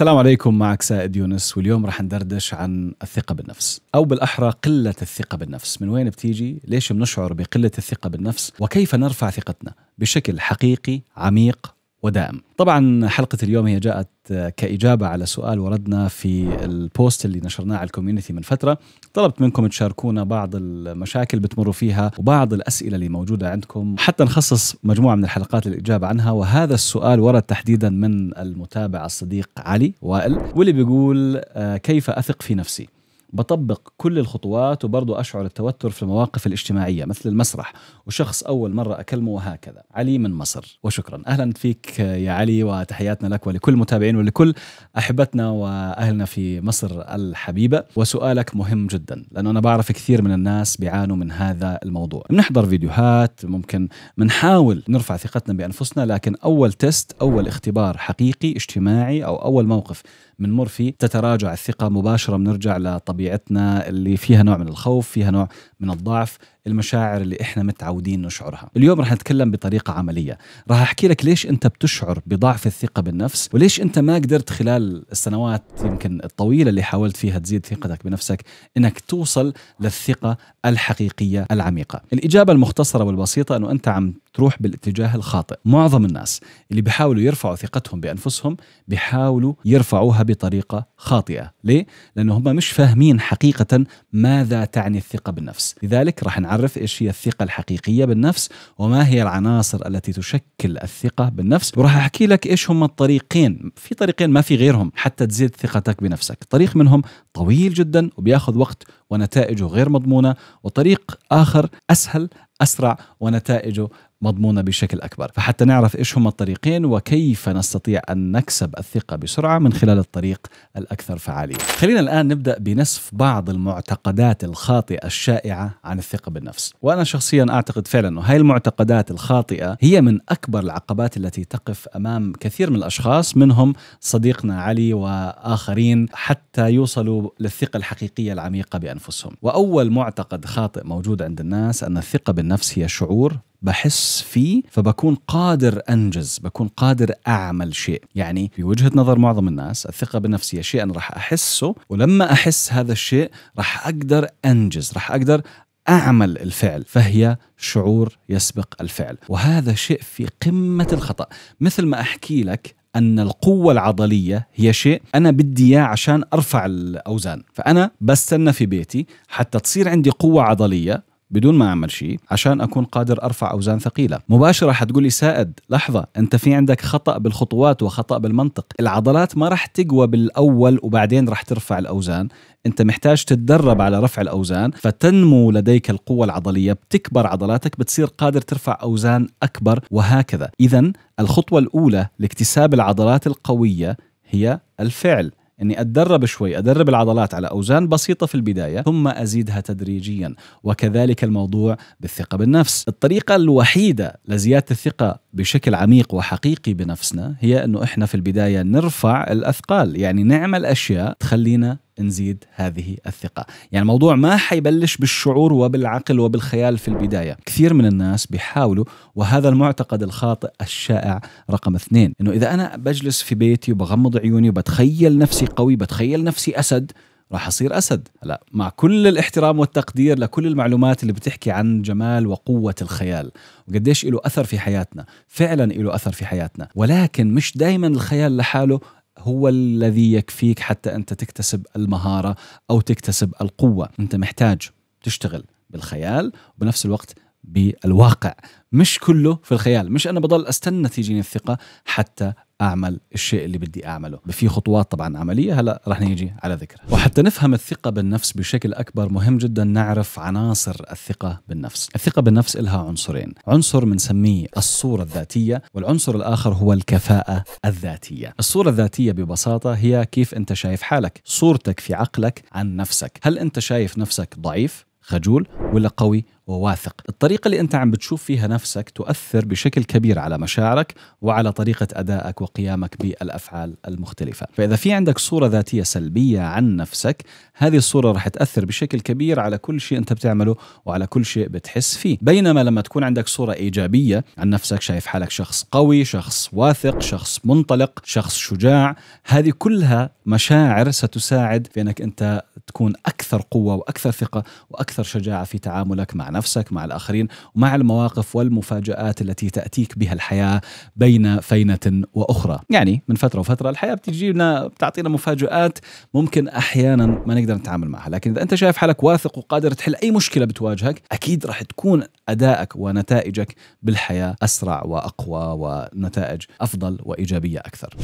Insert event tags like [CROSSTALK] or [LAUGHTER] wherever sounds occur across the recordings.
السلام عليكم معك سائد يونس واليوم رح ندردش عن الثقة بالنفس أو بالأحرى قلة الثقة بالنفس من وين بتيجي ليش بنشعر بقلة الثقة بالنفس وكيف نرفع ثقتنا بشكل حقيقي عميق ودائم طبعا حلقة اليوم هي جاءت كإجابة على سؤال وردنا في البوست اللي نشرناه على الكوميونتي من فترة طلبت منكم تشاركونا بعض المشاكل بتمروا فيها وبعض الأسئلة اللي موجودة عندكم حتى نخصص مجموعة من الحلقات للإجابة عنها وهذا السؤال ورد تحديدا من المتابع الصديق علي وائل واللي بيقول آه، كيف أثق في نفسي بطبق كل الخطوات وبرضه أشعر التوتر في المواقف الاجتماعية مثل المسرح وشخص أول مرة أكلمه وهكذا علي من مصر وشكرا أهلا فيك يا علي وتحياتنا لك ولكل متابعين ولكل أحبتنا وأهلنا في مصر الحبيبة وسؤالك مهم جدا لأنه أنا بعرف كثير من الناس بيعانوا من هذا الموضوع بنحضر فيديوهات ممكن بنحاول نرفع ثقتنا بأنفسنا لكن أول تست أول اختبار حقيقي اجتماعي أو أول موقف بنمر فيه تتراجع الثقة مباشرة بنرجع لطبيعة طبيعتنا اللي فيها نوع من الخوف فيها نوع من الضعف المشاعر اللي احنا متعودين نشعرها اليوم رح نتكلم بطريقة عملية رح احكي لك ليش انت بتشعر بضعف الثقة بالنفس وليش انت ما قدرت خلال السنوات يمكن الطويلة اللي حاولت فيها تزيد ثقتك بنفسك انك توصل للثقة الحقيقية العميقة الإجابة المختصرة والبسيطة انه انت عم تروح بالاتجاه الخاطئ معظم الناس اللي بيحاولوا يرفعوا ثقتهم بأنفسهم بيحاولوا يرفعوها بطريقة خاطئة ليه؟ لأنه هم مش فاهمين حقيقة ماذا تعني الثقة بالنفس لذلك رح نعرف نعرف ايش هي الثقه الحقيقيه بالنفس وما هي العناصر التي تشكل الثقه بالنفس وراح احكي لك ايش هم الطريقين في طريقين ما في غيرهم حتى تزيد ثقتك بنفسك طريق منهم طويل جدا وبياخذ وقت ونتائجه غير مضمونه وطريق اخر اسهل اسرع ونتائجه مضمونة بشكل أكبر فحتى نعرف إيش هما الطريقين وكيف نستطيع أن نكسب الثقة بسرعة من خلال الطريق الأكثر فعالية خلينا الآن نبدأ بنسف بعض المعتقدات الخاطئة الشائعة عن الثقة بالنفس وأنا شخصيا أعتقد فعلا أنه هاي المعتقدات الخاطئة هي من أكبر العقبات التي تقف أمام كثير من الأشخاص منهم صديقنا علي وآخرين حتى يوصلوا للثقة الحقيقية العميقة بأنفسهم وأول معتقد خاطئ موجود عند الناس أن الثقة بالنفس هي شعور بحس فيه فبكون قادر انجز بكون قادر اعمل شيء يعني في وجهه نظر معظم الناس الثقه بالنفس هي شيء انا راح احسه ولما احس هذا الشيء راح اقدر انجز راح اقدر اعمل الفعل فهي شعور يسبق الفعل وهذا شيء في قمه الخطا مثل ما احكي لك ان القوه العضليه هي شيء انا بدي اياه عشان ارفع الاوزان فانا بستنى في بيتي حتى تصير عندي قوه عضليه بدون ما اعمل شيء عشان اكون قادر ارفع اوزان ثقيله مباشره حتقول لي سائد لحظه انت في عندك خطا بالخطوات وخطا بالمنطق العضلات ما راح تقوى بالاول وبعدين راح ترفع الاوزان انت محتاج تتدرب على رفع الاوزان فتنمو لديك القوه العضليه بتكبر عضلاتك بتصير قادر ترفع اوزان اكبر وهكذا اذا الخطوه الاولى لاكتساب العضلات القويه هي الفعل اني اتدرب شوي ادرب العضلات على اوزان بسيطه في البدايه ثم ازيدها تدريجيا وكذلك الموضوع بالثقه بالنفس الطريقه الوحيده لزياده الثقه بشكل عميق وحقيقي بنفسنا هي انه احنا في البدايه نرفع الاثقال، يعني نعمل اشياء تخلينا نزيد هذه الثقة يعني الموضوع ما حيبلش بالشعور وبالعقل وبالخيال في البداية كثير من الناس بيحاولوا وهذا المعتقد الخاطئ الشائع رقم اثنين انه اذا انا بجلس في بيتي وبغمض عيوني وبتخيل نفسي قوي بتخيل نفسي اسد راح اصير اسد هلا مع كل الاحترام والتقدير لكل المعلومات اللي بتحكي عن جمال وقوه الخيال وقديش له اثر في حياتنا فعلا له اثر في حياتنا ولكن مش دائما الخيال لحاله هو الذي يكفيك حتى انت تكتسب المهاره او تكتسب القوه انت محتاج تشتغل بالخيال وبنفس الوقت بالواقع مش كله في الخيال مش أنا بضل أستنى تيجيني الثقة حتى اعمل الشيء اللي بدي اعمله في خطوات طبعا عمليه هلا رح نيجي على ذكرها وحتى نفهم الثقه بالنفس بشكل اكبر مهم جدا نعرف عناصر الثقه بالنفس الثقه بالنفس لها عنصرين عنصر بنسميه الصوره الذاتيه والعنصر الاخر هو الكفاءه الذاتيه الصوره الذاتيه ببساطه هي كيف انت شايف حالك صورتك في عقلك عن نفسك هل انت شايف نفسك ضعيف خجول ولا قوي وواثق الطريقة اللي أنت عم بتشوف فيها نفسك تؤثر بشكل كبير على مشاعرك وعلى طريقة أدائك وقيامك بالأفعال المختلفة فإذا في عندك صورة ذاتية سلبية عن نفسك هذه الصورة رح تأثر بشكل كبير على كل شيء أنت بتعمله وعلى كل شيء بتحس فيه بينما لما تكون عندك صورة إيجابية عن نفسك شايف حالك شخص قوي شخص واثق شخص منطلق شخص شجاع هذه كلها مشاعر ستساعد في أنك أنت تكون أكثر قوة وأكثر ثقة وأكثر شجاعة في تعاملك مع نفسك نفسك مع الآخرين ومع المواقف والمفاجآت التي تأتيك بها الحياة بين فينة وأخرى يعني من فترة وفترة الحياة بتجينا بتعطينا مفاجآت ممكن أحيانا ما نقدر نتعامل معها لكن إذا أنت شايف حالك واثق وقادر تحل أي مشكلة بتواجهك أكيد راح تكون أدائك ونتائجك بالحياة أسرع وأقوى ونتائج أفضل وإيجابية أكثر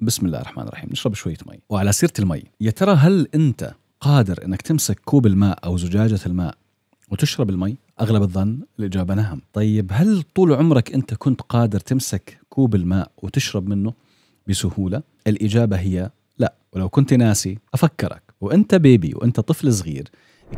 بسم الله الرحمن الرحيم نشرب شوية مي وعلى سيرة المي يا ترى هل أنت قادر أنك تمسك كوب الماء أو زجاجة الماء وتشرب المي اغلب الظن الاجابه نعم طيب هل طول عمرك انت كنت قادر تمسك كوب الماء وتشرب منه بسهوله الاجابه هي لا ولو كنت ناسي افكرك وانت بيبي وانت طفل صغير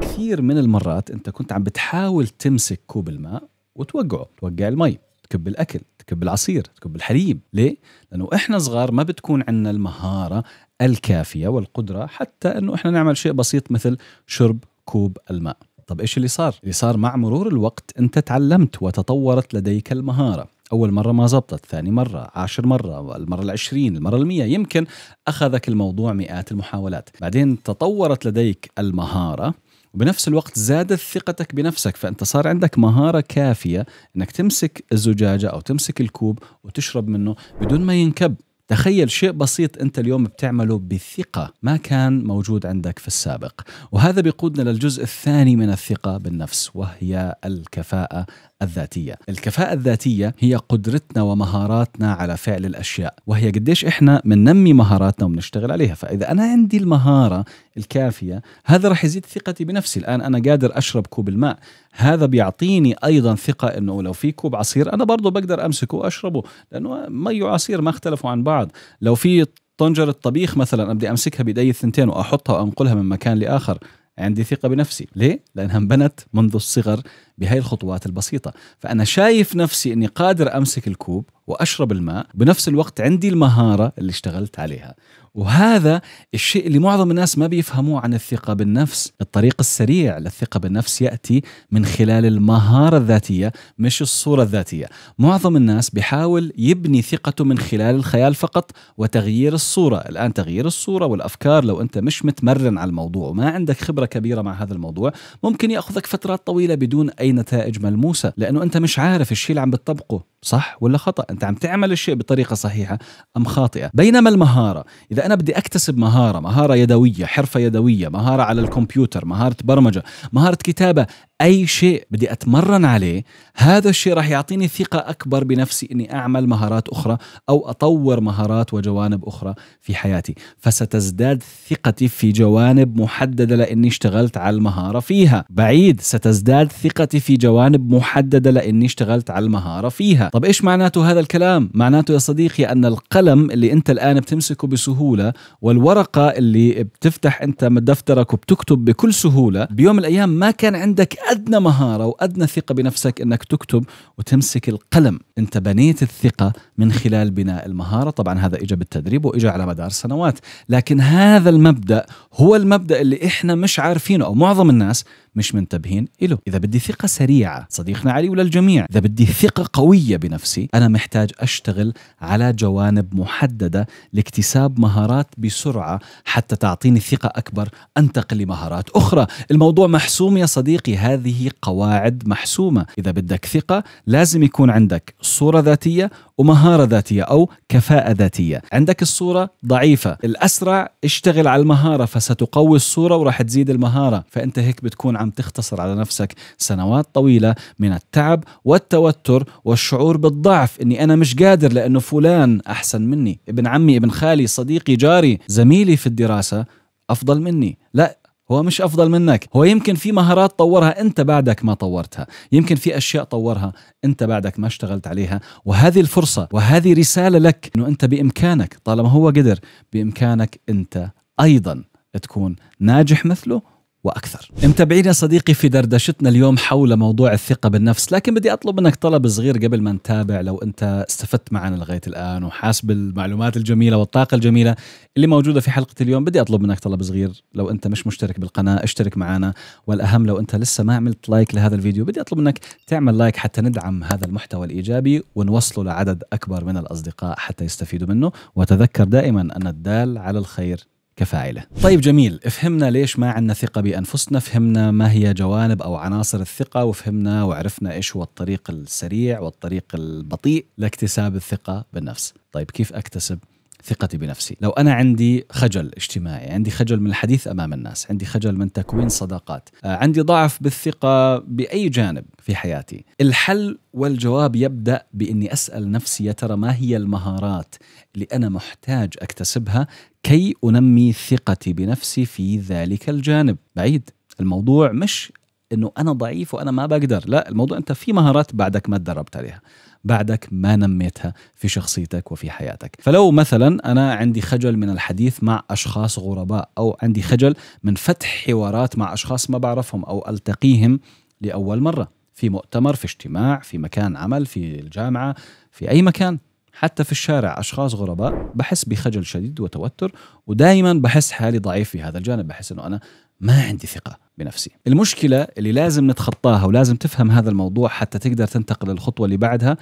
كثير من المرات انت كنت عم بتحاول تمسك كوب الماء وتوقعه توقع المي تكب الاكل تكب العصير تكب الحليب ليه لانه احنا صغار ما بتكون عندنا المهاره الكافيه والقدره حتى انه احنا نعمل شيء بسيط مثل شرب كوب الماء طب ايش اللي صار؟ اللي صار مع مرور الوقت انت تعلمت وتطورت لديك المهاره أول مرة ما زبطت ثاني مرة عاشر مرة المرة العشرين المرة المية يمكن أخذك الموضوع مئات المحاولات بعدين تطورت لديك المهارة وبنفس الوقت زادت ثقتك بنفسك فأنت صار عندك مهارة كافية أنك تمسك الزجاجة أو تمسك الكوب وتشرب منه بدون ما ينكب تخيل شيء بسيط انت اليوم بتعمله بثقه ما كان موجود عندك في السابق وهذا بيقودنا للجزء الثاني من الثقه بالنفس وهي الكفاءه الذاتية الكفاءة الذاتية هي قدرتنا ومهاراتنا على فعل الأشياء وهي قديش إحنا بننمي مهاراتنا وبنشتغل عليها فإذا أنا عندي المهارة الكافية هذا رح يزيد ثقتي بنفسي الآن أنا قادر أشرب كوب الماء هذا بيعطيني أيضا ثقة أنه لو في كوب عصير أنا برضه بقدر أمسكه وأشربه لأنه مي وعصير ما اختلفوا عن بعض لو في طنجرة طبيخ مثلا أنا بدي أمسكها بإيدي الثنتين وأحطها وأنقلها من مكان لآخر عندي ثقة بنفسي ليه؟ لأنها انبنت منذ الصغر بهاي الخطوات البسيطة فأنا شايف نفسي أني قادر أمسك الكوب وأشرب الماء بنفس الوقت عندي المهارة اللي اشتغلت عليها وهذا الشيء اللي معظم الناس ما بيفهموه عن الثقة بالنفس الطريق السريع للثقة بالنفس يأتي من خلال المهارة الذاتية مش الصورة الذاتية معظم الناس بيحاول يبني ثقته من خلال الخيال فقط وتغيير الصورة الآن تغيير الصورة والأفكار لو أنت مش متمرن على الموضوع وما عندك خبرة كبيرة مع هذا الموضوع ممكن يأخذك فترات طويلة بدون أي نتائج ملموسة لأنه أنت مش عارف الشيء اللي عم بتطبقه صح ولا خطأ أنت عم تعمل الشيء بطريقة صحيحة أم خاطئة بينما المهارة إذا إذا أنا بدي أكتسب مهارة مهارة يدوية حرفة يدوية مهارة على الكمبيوتر مهارة برمجة مهارة كتابة اي شيء بدي اتمرن عليه هذا الشيء راح يعطيني ثقه اكبر بنفسي اني اعمل مهارات اخرى او اطور مهارات وجوانب اخرى في حياتي فستزداد ثقتي في جوانب محدده لاني اشتغلت على المهاره فيها بعيد ستزداد ثقتي في جوانب محدده لاني اشتغلت على المهاره فيها طب ايش معناته هذا الكلام معناته يا صديقي ان القلم اللي انت الان بتمسكه بسهوله والورقه اللي بتفتح انت دفترك وبتكتب بكل سهوله بيوم من الايام ما كان عندك ادنى مهاره وادنى ثقه بنفسك انك تكتب وتمسك القلم انت بنيت الثقه من خلال بناء المهاره طبعا هذا اجى بالتدريب واجى على مدار سنوات لكن هذا المبدا هو المبدا اللي احنا مش عارفينه او معظم الناس مش منتبهين له إذا بدي ثقة سريعة صديقنا علي وللجميع إذا بدي ثقة قوية بنفسي أنا محتاج أشتغل على جوانب محددة لاكتساب مهارات بسرعة حتى تعطيني ثقة أكبر أنتقل لمهارات أخرى الموضوع محسوم يا صديقي هذه قواعد محسومة إذا بدك ثقة لازم يكون عندك صورة ذاتية ومهاره ذاتيه او كفاءه ذاتيه عندك الصوره ضعيفه الاسرع اشتغل على المهاره فستقوي الصوره وراح تزيد المهاره فانت هيك بتكون عم تختصر على نفسك سنوات طويله من التعب والتوتر والشعور بالضعف اني انا مش قادر لانه فلان احسن مني ابن عمي ابن خالي صديقي جاري زميلي في الدراسه افضل مني لا هو مش افضل منك هو يمكن في مهارات طورها انت بعدك ما طورتها يمكن في اشياء طورها انت بعدك ما اشتغلت عليها وهذه الفرصه وهذه رساله لك انه انت بامكانك طالما هو قدر بامكانك انت ايضا تكون ناجح مثله واكثر. متابعينا صديقي في دردشتنا اليوم حول موضوع الثقه بالنفس، لكن بدي اطلب منك طلب صغير قبل ما نتابع لو انت استفدت معنا لغايه الان وحاس بالمعلومات الجميله والطاقه الجميله اللي موجوده في حلقه اليوم، بدي اطلب منك طلب صغير لو انت مش مشترك بالقناه اشترك معنا والاهم لو انت لسه ما عملت لايك لهذا الفيديو، بدي اطلب منك تعمل لايك حتى ندعم هذا المحتوى الايجابي ونوصله لعدد اكبر من الاصدقاء حتى يستفيدوا منه، وتذكر دائما ان الدال على الخير كفاعله طيب جميل فهمنا ليش ما عندنا ثقة بأنفسنا فهمنا ما هي جوانب أو عناصر الثقة وفهمنا وعرفنا إيش هو الطريق السريع والطريق البطيء لاكتساب الثقة بالنفس طيب كيف أكتسب ثقتي بنفسي لو أنا عندي خجل اجتماعي عندي خجل من الحديث أمام الناس عندي خجل من تكوين صداقات آه، عندي ضعف بالثقة بأي جانب في حياتي الحل والجواب يبدأ بإني أسأل نفسي يا ترى ما هي المهارات اللي أنا محتاج أكتسبها كي أنمي ثقتي بنفسي في ذلك الجانب بعيد الموضوع مش انه انا ضعيف وانا ما بقدر لا الموضوع انت في مهارات بعدك ما تدربت عليها بعدك ما نميتها في شخصيتك وفي حياتك فلو مثلا أنا عندي خجل من الحديث مع أشخاص غرباء أو عندي خجل من فتح حوارات مع أشخاص ما بعرفهم أو ألتقيهم لأول مرة في مؤتمر في اجتماع في مكان عمل في الجامعة في أي مكان حتى في الشارع أشخاص غرباء بحس بخجل شديد وتوتر ودائما بحس حالي ضعيف في هذا الجانب بحس أنه أنا ما عندي ثقة بنفسي المشكلة اللي لازم نتخطاها ولازم تفهم هذا الموضوع حتى تقدر تنتقل للخطوة اللي بعدها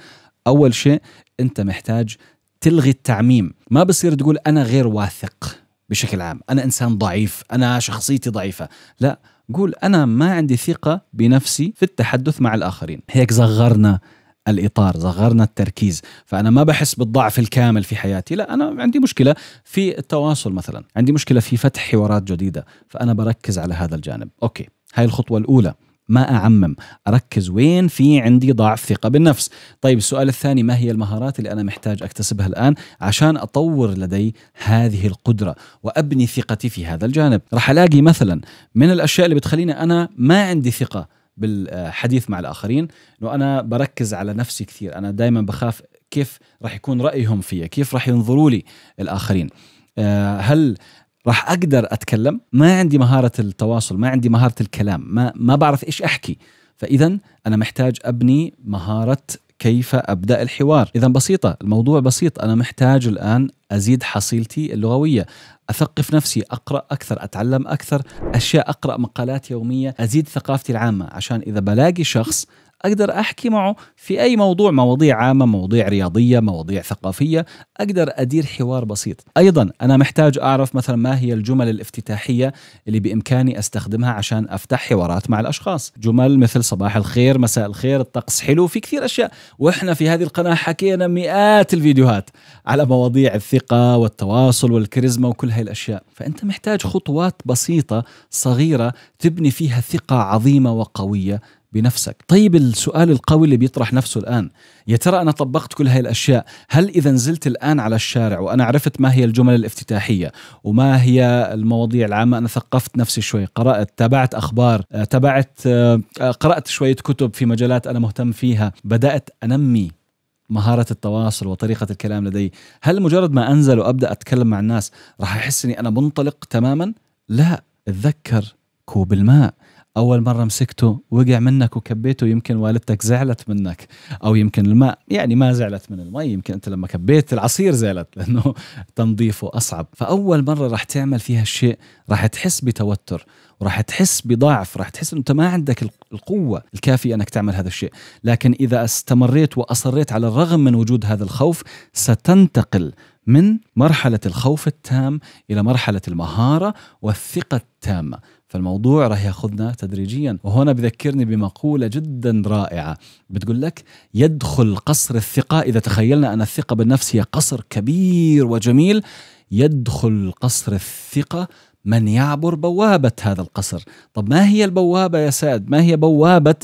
أول شيء أنت محتاج تلغي التعميم ما بصير تقول أنا غير واثق بشكل عام أنا إنسان ضعيف أنا شخصيتي ضعيفة لا قول أنا ما عندي ثقة بنفسي في التحدث مع الآخرين هيك زغرنا الاطار صغرنا التركيز فانا ما بحس بالضعف الكامل في حياتي لا انا عندي مشكله في التواصل مثلا عندي مشكله في فتح حوارات جديده فانا بركز على هذا الجانب اوكي هاي الخطوه الاولى ما أعمم أركز وين في عندي ضعف ثقة بالنفس طيب السؤال الثاني ما هي المهارات اللي أنا محتاج أكتسبها الآن عشان أطور لدي هذه القدرة وأبني ثقتي في هذا الجانب رح ألاقي مثلا من الأشياء اللي بتخليني أنا ما عندي ثقة بالحديث مع الاخرين انه انا بركز على نفسي كثير انا دائما بخاف كيف راح يكون رايهم فيا كيف راح ينظروا لي الاخرين آه، هل راح اقدر اتكلم ما عندي مهاره التواصل ما عندي مهاره الكلام ما ما بعرف ايش احكي فاذا انا محتاج ابني مهاره كيف ابدا الحوار اذا بسيطه الموضوع بسيط انا محتاج الان ازيد حصيلتي اللغويه اثقف نفسي اقرا اكثر اتعلم اكثر اشياء اقرا مقالات يوميه ازيد ثقافتي العامه عشان اذا بلاقي شخص اقدر احكي معه في اي موضوع مواضيع عامه مواضيع رياضيه مواضيع ثقافيه اقدر ادير حوار بسيط ايضا انا محتاج اعرف مثلا ما هي الجمل الافتتاحيه اللي بامكاني استخدمها عشان افتح حوارات مع الاشخاص جمل مثل صباح الخير مساء الخير الطقس حلو في كثير اشياء واحنا في هذه القناه حكينا مئات الفيديوهات على مواضيع الثقه والتواصل والكاريزما وكل هاي الاشياء فانت محتاج خطوات بسيطه صغيره تبني فيها ثقه عظيمه وقويه بنفسك طيب السؤال القوي اللي بيطرح نفسه الآن يا ترى أنا طبقت كل هاي الأشياء هل إذا نزلت الآن على الشارع وأنا عرفت ما هي الجمل الافتتاحية وما هي المواضيع العامة أنا ثقفت نفسي شوي قرأت تابعت أخبار آه، تابعت آه، آه، قرأت شوية كتب في مجالات أنا مهتم فيها بدأت أنمي مهارة التواصل وطريقة الكلام لدي هل مجرد ما أنزل وأبدأ أتكلم مع الناس راح أحس أني أنا منطلق تماما لا اتذكر كوب الماء اول مره مسكته وقع منك وكبيته يمكن والدتك زعلت منك او يمكن الماء يعني ما زعلت من المي يمكن انت لما كبيت العصير زعلت لانه [LAUGHS] تنظيفه اصعب فاول مره رح تعمل فيها الشيء رح تحس بتوتر وراح تحس بضعف راح تحس انه انت ما عندك القوه الكافيه انك تعمل هذا الشيء لكن اذا استمريت واصريت على الرغم من وجود هذا الخوف ستنتقل من مرحله الخوف التام الى مرحله المهاره والثقه التامه فالموضوع راح ياخذنا تدريجيا وهنا بذكرني بمقولة جدا رائعة بتقول لك يدخل قصر الثقة إذا تخيلنا أن الثقة بالنفس هي قصر كبير وجميل يدخل قصر الثقة من يعبر بوابة هذا القصر طب ما هي البوابة يا سعد ما هي بوابة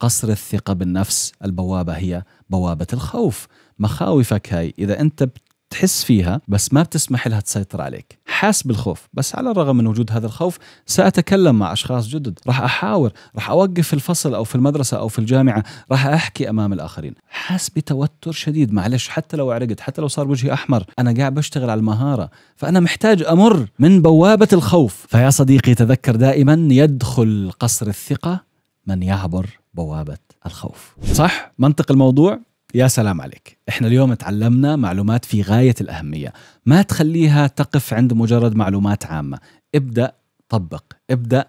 قصر الثقة بالنفس البوابة هي بوابة الخوف مخاوفك هاي إذا أنت بتحس فيها بس ما بتسمح لها تسيطر عليك حاس بالخوف بس على الرغم من وجود هذا الخوف سأتكلم مع أشخاص جدد راح أحاور راح أوقف في الفصل أو في المدرسة أو في الجامعة راح أحكي أمام الآخرين حاس بتوتر شديد معلش حتى لو عرقت حتى لو صار وجهي أحمر أنا قاعد بشتغل على المهارة فأنا محتاج أمر من بوابة الخوف فيا صديقي تذكر دائما يدخل قصر الثقة من يعبر بوابة الخوف صح منطق الموضوع يا سلام عليك احنا اليوم تعلمنا معلومات في غاية الأهمية ما تخليها تقف عند مجرد معلومات عامة ابدأ طبق ابدأ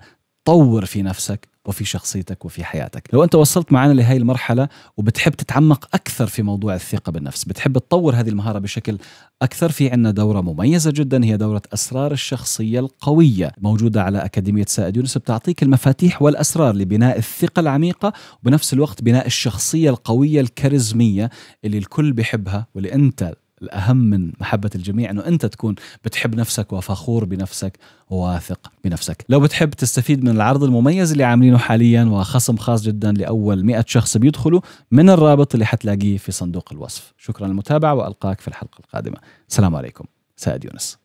طور في نفسك وفي شخصيتك وفي حياتك لو أنت وصلت معنا لهي المرحلة وبتحب تتعمق أكثر في موضوع الثقة بالنفس بتحب تطور هذه المهارة بشكل أكثر في عنا دورة مميزة جدا هي دورة أسرار الشخصية القوية موجودة على أكاديمية سائد يونس بتعطيك المفاتيح والأسرار لبناء الثقة العميقة وبنفس الوقت بناء الشخصية القوية الكاريزمية اللي الكل بيحبها واللي أنت الأهم من محبة الجميع أنه أنت تكون بتحب نفسك وفخور بنفسك وواثق بنفسك لو بتحب تستفيد من العرض المميز اللي عاملينه حاليا وخصم خاص جدا لأول 100 شخص بيدخلوا من الرابط اللي حتلاقيه في صندوق الوصف شكرا للمتابعة وألقاك في الحلقة القادمة السلام عليكم سعد يونس